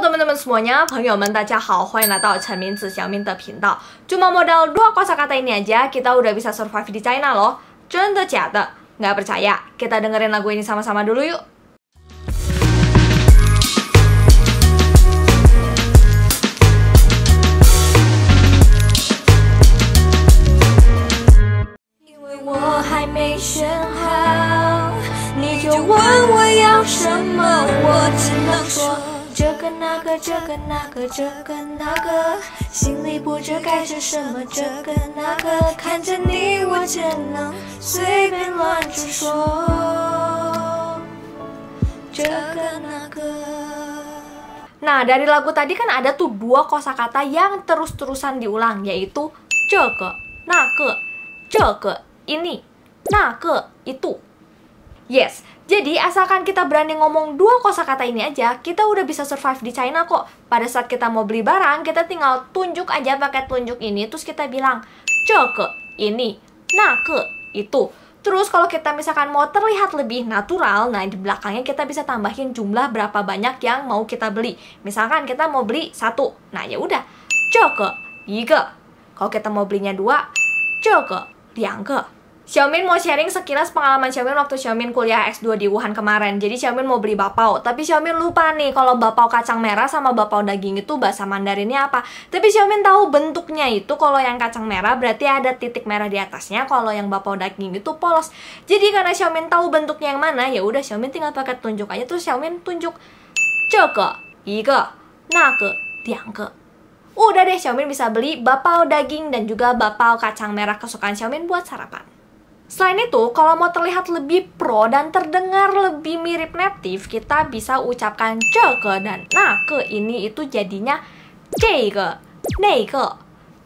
teman teman semuanya, teman Cuma modal dua kosakata ini aja, kita udah bisa survive di China loh. Canda cata, nggak percaya? Kita dengerin lagu ini sama-sama dulu yuk. What? nah dari lagu tadi kan ada tuh dua kosakata yang terus-terusan diulang yaitu ceke, nake, ceke, ini, nake, itu. Yes, jadi asalkan kita berani ngomong dua kosakata ini aja, kita udah bisa survive di China kok. Pada saat kita mau beli barang, kita tinggal tunjuk aja pakai tunjuk ini, terus kita bilang, ke ini, nah ke, itu. Terus kalau kita misalkan mau terlihat lebih natural, nah di belakangnya kita bisa tambahin jumlah berapa banyak yang mau kita beli. Misalkan kita mau beli satu, nah ya udah, ceke, tiga. Kalau kita mau belinya dua, ceke, tiga. Xiaomin mau sharing sekilas pengalaman Xiaomin waktu Xiaomin kuliah S2 di Wuhan kemarin. Jadi Xiaomin mau beli bapau, tapi Xiaomin lupa nih kalau bapau kacang merah sama bapau daging itu bahasa Mandarinnya apa. Tapi Xiaomin tahu bentuknya itu kalau yang kacang merah berarti ada titik merah di atasnya, kalau yang bapau daging itu polos. Jadi karena Xiaomin tahu bentuknya yang mana, ya udah Xiaomin tinggal pakai tunjuk aja terus Xiaomin tunjuk ceke, iga, nake, diangke. Udah deh Xiaomin bisa beli bapau daging dan juga bapau kacang merah kesukaan Xiaomin buat sarapan. Selain itu, kalau mau terlihat lebih pro dan terdengar lebih mirip native, kita bisa ucapkan ke dan nah ke ini itu jadinya ke ne ke.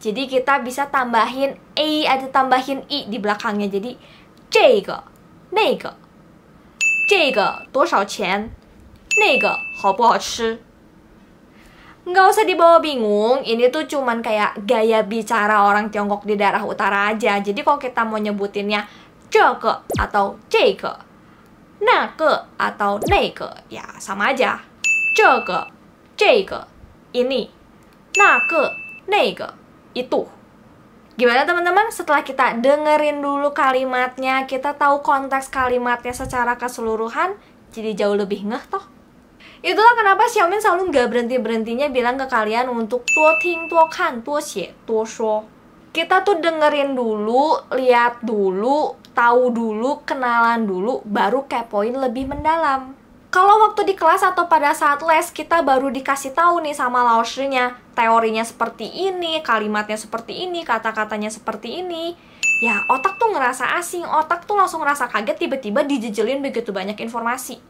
Jadi kita bisa tambahin e atau tambahin i di belakangnya jadi ke ne ke. 这个多少钱？那个好不好吃？nggak usah dibawa bingung, ini tuh cuman kayak gaya bicara orang Tiongkok di daerah utara aja. Jadi kalau kita mau nyebutinnya ceke atau ceke, nake atau neke, ya sama aja. Ceke, ceke, ini, nake, neke, itu. Gimana teman-teman? Setelah kita dengerin dulu kalimatnya, kita tahu konteks kalimatnya secara keseluruhan, jadi jauh lebih ngeh toh. Itulah kenapa Xiaomin selalu nggak berhenti-berhentinya bilang ke kalian untuk tuo ting, tuo kan, tuo xie, tuo shuo. Kita tuh dengerin dulu, lihat dulu, tahu dulu, kenalan dulu, baru kepoin lebih mendalam. Kalau waktu di kelas atau pada saat les kita baru dikasih tahu nih sama lausernya, teorinya seperti ini, kalimatnya seperti ini, kata-katanya seperti ini, ya otak tuh ngerasa asing, otak tuh langsung ngerasa kaget tiba-tiba dijejelin begitu banyak informasi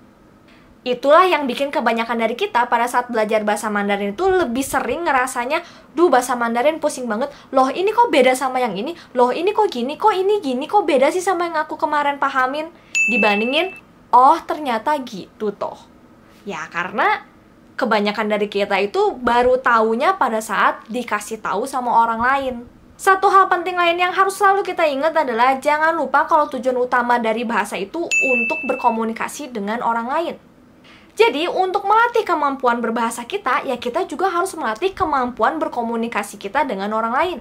Itulah yang bikin kebanyakan dari kita pada saat belajar bahasa Mandarin itu lebih sering ngerasanya, duh bahasa Mandarin pusing banget, loh ini kok beda sama yang ini, loh ini kok gini, kok ini gini, kok beda sih sama yang aku kemarin pahamin, dibandingin, oh ternyata gitu toh. Ya karena kebanyakan dari kita itu baru taunya pada saat dikasih tahu sama orang lain. Satu hal penting lain yang harus selalu kita ingat adalah jangan lupa kalau tujuan utama dari bahasa itu untuk berkomunikasi dengan orang lain. Jadi untuk melatih kemampuan berbahasa kita, ya kita juga harus melatih kemampuan berkomunikasi kita dengan orang lain.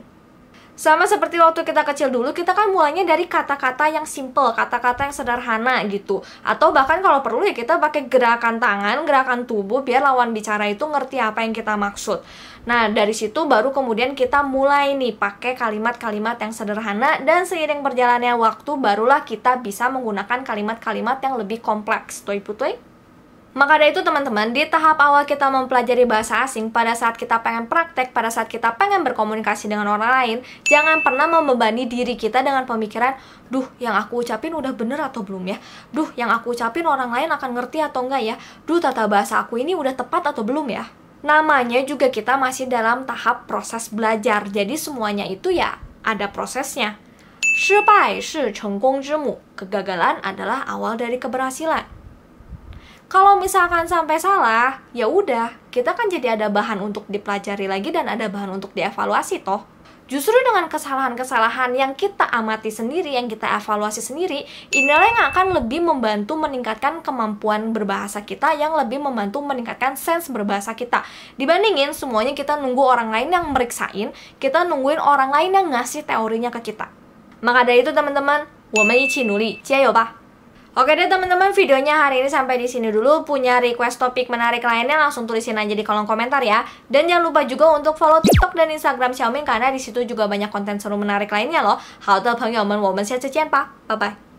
Sama seperti waktu kita kecil dulu, kita kan mulainya dari kata-kata yang simple, kata-kata yang sederhana gitu. Atau bahkan kalau perlu ya kita pakai gerakan tangan, gerakan tubuh biar lawan bicara itu ngerti apa yang kita maksud. Nah, dari situ baru kemudian kita mulai nih pakai kalimat-kalimat yang sederhana dan seiring berjalannya waktu barulah kita bisa menggunakan kalimat-kalimat yang lebih kompleks. Toi putoi? Maka dari itu teman-teman, di tahap awal kita mempelajari bahasa asing pada saat kita pengen praktek, pada saat kita pengen berkomunikasi dengan orang lain, jangan pernah membebani diri kita dengan pemikiran, duh yang aku ucapin udah bener atau belum ya? Duh yang aku ucapin orang lain akan ngerti atau enggak ya? Duh tata bahasa aku ini udah tepat atau belum ya? Namanya juga kita masih dalam tahap proses belajar, jadi semuanya itu ya ada prosesnya. 失败是成功之母, kegagalan adalah awal dari keberhasilan. Kalau misalkan sampai salah, ya udah, kita kan jadi ada bahan untuk dipelajari lagi dan ada bahan untuk dievaluasi toh. Justru dengan kesalahan-kesalahan yang kita amati sendiri, yang kita evaluasi sendiri, inilah yang akan lebih membantu meningkatkan kemampuan berbahasa kita, yang lebih membantu meningkatkan sense berbahasa kita. Dibandingin semuanya kita nunggu orang lain yang meriksain, kita nungguin orang lain yang ngasih teorinya ke kita. Maka dari itu teman-teman, 我们一起努力，加油吧！Oke deh teman-teman, videonya hari ini sampai di sini dulu. Punya request topik menarik lainnya langsung tulisin aja di kolom komentar ya. Dan jangan lupa juga untuk follow TikTok dan Instagram Xiaomi karena di situ juga banyak konten seru menarik lainnya loh. Halo teman-teman, woman saya wo men Bye bye.